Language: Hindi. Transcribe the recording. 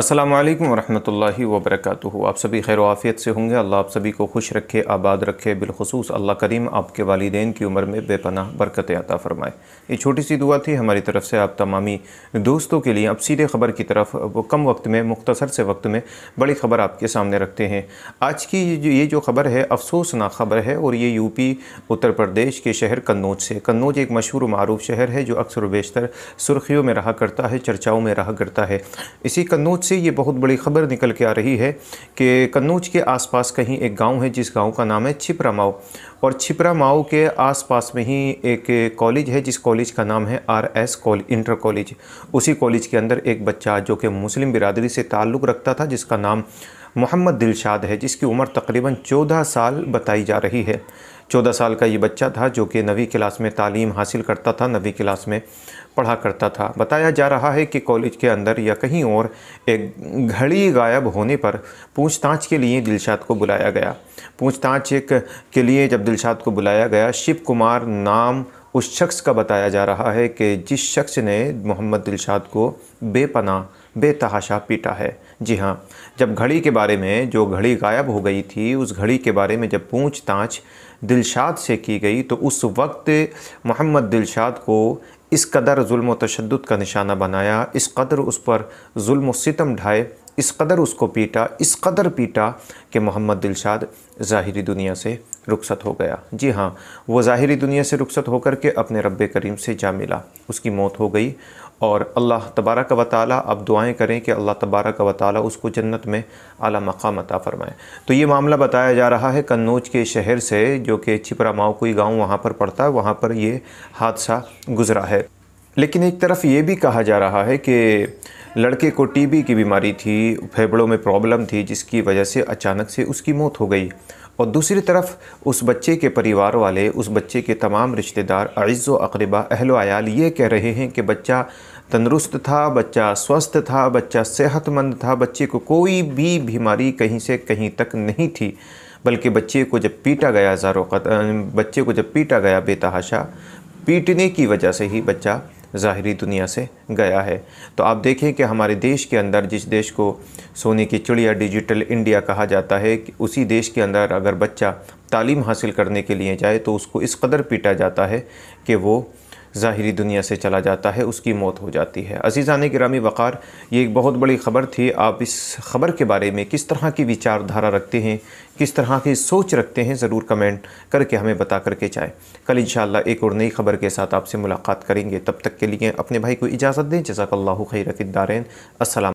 अस्सलाम वालेकुम वरहमतुल्लाहि वबरकatuह आप सभी खैर आफ़ियत से होंगे अल्लाह आप सभी को खुश रखे आबाद रखे बिलखसूस अल्लाह करीम आपके वालदेन की उम्र में बेपनाह बरकत अता फ़रमाए ये छोटी सी दुआ थी हमारी तरफ़ से आप तमामी दोस्तों के लिए अब सीधे ख़बर की तरफ कम वक्त में मुख्तसर से वक्त में बड़ी ख़बर आपके सामने रखते हैं आज की ये जो ख़बर है अफसोसनाक ख़बर है और ये यूपी उत्तर प्रदेश के शहर कन्नौज से कन्नौज एक मशहूर मरूफ शहर है जो अक्सर बेशतर सुर्खियों में रहा करता है चर्चाओं में रहा करता है इसी कन्नौज से ये बहुत बड़ी खबर निकल के आ रही है कि कन्नौज के आसपास कहीं एक गांव है जिस गांव का नाम है छिपरा माओ और छिपरा माओ के आसपास में ही एक कॉलेज है जिस कॉलेज का नाम है R S college inter college उसी कॉलेज के अंदर एक बच्चा जो कि मुस्लिम बिरादरी से ताल्लुक़ रखता था जिसका नाम मोहम्मद दिलशाद है जिसकी उम्र तकरीबन चौदह साल बताई जा रही है चौदह साल का ये बच्चा था जो कि नवी क्लास में तालीम हासिल करता था नवी क्लास में पढ़ा करता था बताया जा रहा है कि कॉलेज के अंदर या कहीं और एक घड़ी गायब होने पर पूछताछ के लिए दिलशाद को बुलाया गया पूछताछ के लिए जब दिलशाद को बुलाया गया शिव कुमार नाम उस शख्स का बताया जा रहा है कि जिस शख्स ने मोहम्मद दिलशाद को बेपना बेतहाशा पीटा है जी हाँ जब घड़ी के बारे में जो घड़ी गायब हो गई थी उस घड़ी के बारे में जब पूछताछ दिलशाद से की गई तो उस वक्त मोहम्मद दिलशाद को इस कदर जुल्म तशद का निशाना बनाया इस कदर उस पर जुल्म सितम ढाए इस कदर उसको पीटा इस कदर पीटा कि मोहम्मद दिलशाद ज़ाहरी दुनिया से रुखसत हो गया जी हाँ वो ज़ाहरी दुनिया से रुखसत होकर के अपने रब करीम से जा मिला उसकी मौत हो गई और अल्लाह तबारा का वताल आप दुआएं करें कि अल्लाह तबारा का वताल उसको जन्नत में आला मकाम अता फ़रमाएँ तो ये मामला बताया जा रहा है कन्नौज के शहर से जो कि छिपरा माओ कोई गाँव वहाँ पर पड़ता है वहाँ पर ये हादसा गुज़रा है लेकिन एक तरफ ये भी कहा जा रहा है कि लड़के को टीबी की बीमारी थी फेफड़ों में प्रॉब्लम थी जिसकी वजह से अचानक से उसकी मौत हो गई और दूसरी तरफ उस बच्चे के परिवार वाले उस बच्चे के तमाम रिश्तेदार अज़ो अकरबा अहलोयाल आयाल ये कह रहे हैं कि बच्चा तंदरुस्त था बच्चा स्वस्थ था बच्चा सेहतमंद था बच्चे को कोई भी बीमारी कहीं से कहीं तक नहीं थी बल्कि बच्चे को जब पीटा गया ज़ारो बच्चे को जब पीटा गया बेतहाशा पीटने की वजह से ही बच्चा ज़ाहरी दुनिया से गया है तो आप देखें कि हमारे देश के अंदर जिस देश को सोने की चिड़िया डिजिटल इंडिया कहा जाता है कि उसी देश के अंदर अगर बच्चा तालीम हासिल करने के लिए जाए तो उसको इस कदर पीटा जाता है कि वो ज़ाहरी दुनिया से चला जाता है उसकी मौत हो जाती है ने गिरामी वक़ार ये एक बहुत बड़ी ख़बर थी आप इस ख़बर के बारे में किस तरह की विचारधारा रखते हैं किस तरह की सोच रखते हैं ज़रूर कमेंट करके हमें बता करके जाए कल इन एक और नई ख़बर के साथ आपसे मुलाकात करेंगे तब तक के लिए अपने भाई को इजाज़त दें जजाकल्ला खैर दारेन असल